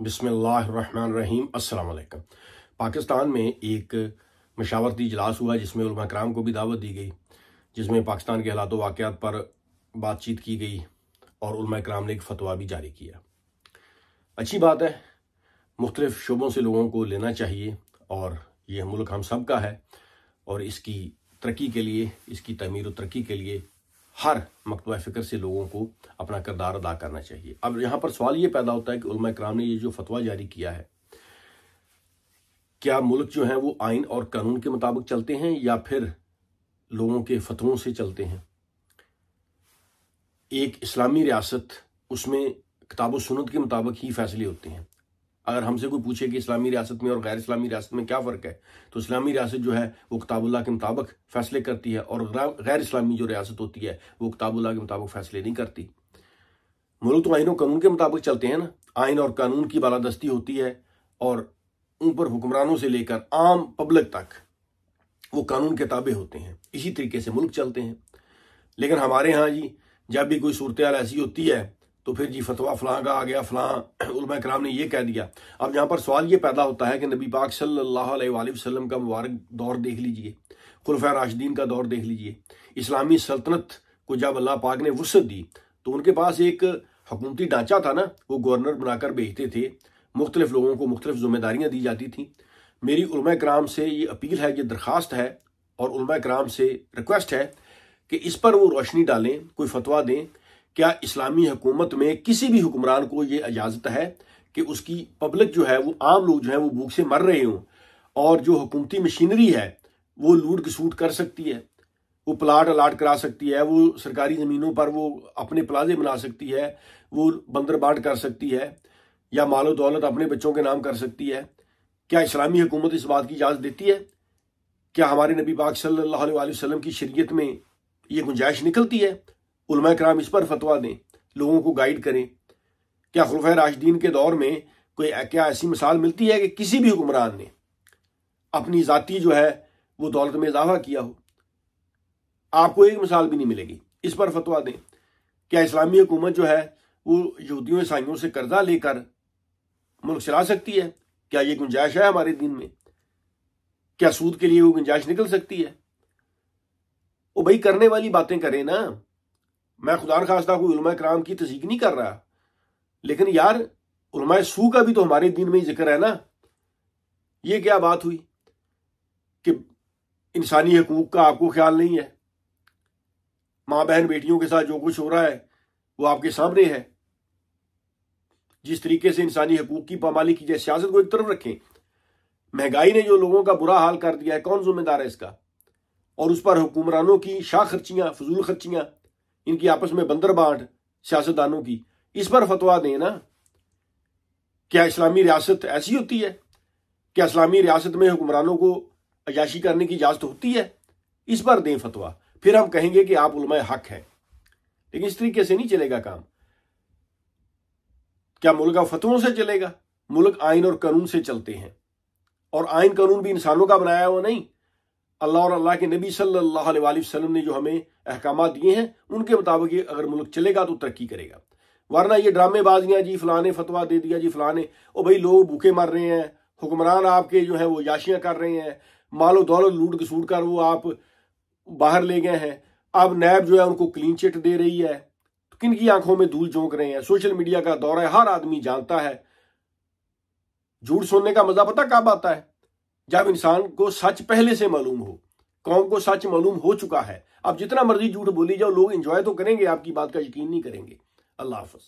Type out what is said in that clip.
बिसमीम असलकम पाकिस्तान में एक मशावरती इजलास हुआ जिसमें उलमा कराम को भी दावत दी गई जिसमें पाकिस्तान के हालात वाक़ात पर बातचीत की गई और उलमा कराम ने एक फतवा भी जारी किया अच्छी बात है मुख्तलिफ़ शोबों से लोगों को लेना चाहिए और यह मुल्क हम सब का है और इसकी तरक्की के लिए इसकी तमीर व तरक्की के लिए हर मकतबा फ़िक्र से लोगों को अपना किरदार अदा करना चाहिए अब यहाँ पर सवाल ये पैदा होता है कि उलमा कराम ने ये जो फतवा जारी किया है क्या मुल्क जो है वो आइन और कानून के मुताबिक चलते हैं या फिर लोगों के फतवों से चलते हैं एक इस्लामी रियासत उसमें किताब सुनत के मुताबिक ही फैसले होते हैं अगर हमसे कोई पूछे कि इस्लामी रियासत में और गैर इस्लामी रियासत में क्या फ़र्क है तो इस्लामी रियासत जो है वो किताबुल्ला के मुताबिक फैसले करती है और गैर इस्लामी जो रियासत होती है वो किताबुल्लाह के मुताबिक फैसले नहीं करती मुल्क तो आइन और कानून के मुताबिक चलते हैं ना आइन और कानून की बालादस्ती होती है और उन पर हुक्मरानों से लेकर आम पब्लिक तक वो कानून के ताबे होते हैं इसी तरीके से मुल्क चलते हैं लेकिन हमारे यहाँ जी जब भी कोई सूरत ऐसी होती है तो फिर जी फतवा फलां का आ गया फलां उलमा कराम ने यह कह दिया अब यहाँ पर सवाल ये पैदा होता है कि नबी पाक सल्लल्लाहु अलैहि वसल्लम का मुबारक दौर देख लीजिए खुलफा राशिदीन का दौर देख लीजिए इस्लामी सल्तनत को जब अल्लाह पाक ने वसत दी तो उनके पास एक हकूमती ढांचा था ना वो गवर्नर बनाकर भेजते थे मुख्तलिफ लोगों को मुख्तलिफ जिम्मेदारियाँ दी जाती थी मेरी उलमा कराम से ये अपील है ये दरख्वास्त है और उलमा कराम से रिक्वेस्ट है कि इस पर वो रोशनी डालें कोई फतवा दें क्या इस्लामी हुकूमत में किसी भी हुक्मरान को ये इजाज़त है कि उसकी पब्लिक जो है वो आम लोग जो है वो भूख से मर रहे हों और जो हुकूमती मशीनरी है वो लूट सूट कर सकती है वो प्लाट अलाट करा सकती है वो सरकारी ज़मीनों पर वो अपने प्लाजे बना सकती है वो बंदर बाट कर सकती है या मालो दौलत अपने बच्चों के नाम कर सकती है क्या इस्लामी हुकूमत इस बात की इजाज़त देती है क्या हमारे नबी पाक सल्लल्लाहु अलैहि वसल्लम की शरीयत में ये गुंजाइश निकलती है उलमा कराम इस पर फतवा दें लोगों को गाइड करें क्या खुलफ राशदीन के दौर में कोई क्या ऐसी मिसाल मिलती है कि किसी भी हुक्मरान ने अपनी जाति जो है वो दौलत में इजाफा किया हो आपको एक मिसाल भी नहीं मिलेगी इस पर फतवा दें क्या इस्लामी हुकूमत जो है वो यहूदियों ईसाइयों से कर्जा लेकर मुल्क चला सकती है क्या ये गुंजाइश है हमारे दिन में क्या सूद के लिए वो गुंजाइश निकल सकती है वो भाई करने वाली बातें करें ना मैं खुदा खास्ता कोई उलमा कराम की तस्दीक नहीं कर रहा लेकिन यार उलमाए सू का भी तो हमारे दिन में ही जिक्र है ना ये क्या बात हुई कि इंसानी हकूक का आपको ख्याल नहीं है माँ बहन बेटियों के साथ जो कुछ हो रहा है वो आपके सामने है जिस तरीके से इंसानी हकूक की पामाली की जाए सियासत को एक तरफ रखें महंगाई ने जो लोगों का बुरा हाल कर दिया है कौन जिम्मेदार है इसका और उस पर हुक्मरानों की शाह खर्चियां फजूल खर्चियां इनकी आपस में बंदर बांट सियासतदानों की इस पर फतवा दें ना क्या इस्लामी रियासत ऐसी होती है क्या इस्लामी रियासत में हुक्मरानों को अयाशी करने की इजाज़त होती है इस पर दें फतवा फिर हम कहेंगे कि आप उलमाए हक हैं लेकिन इस तरीके से नहीं चलेगा काम क्या मुल्क फतवों से चलेगा मुल्क आइन और कानून से चलते हैं और आइन कानून भी इंसानों का बनाया हुआ नहीं अल्लाह और अल्लाह के नबी सल्लल्लाहु अलैहि वसल्लम ने जो हमें अहकाम दिए हैं उनके मुताबिक ये अगर मुल्क चलेगा तो तरक्की करेगा वरना ये ड्रामेबाजियाँ जी फलाने फतवा दे दिया जी फलाने ओ भाई लोग भूखे मर रहे हैं हुक्मरान आपके जो हैं वो याशियाँ कर रहे हैं मालो दौलत लूट घसूट कर वो आप बाहर ले गए हैं अब नैब जो है उनको क्लीन चिट दे रही है तो किन की आंखों में धूल झोंक रहे हैं सोशल मीडिया का दौर है हर आदमी जानता है झूठ सुनने का मजा पता कब आता है जब इंसान को सच पहले से मालूम हो कौम को सच मालूम हो चुका है अब जितना मर्जी झूठ बोली जाओ लोग इंजॉय तो करेंगे आपकी बात का यकीन नहीं करेंगे अल्लाह हाफ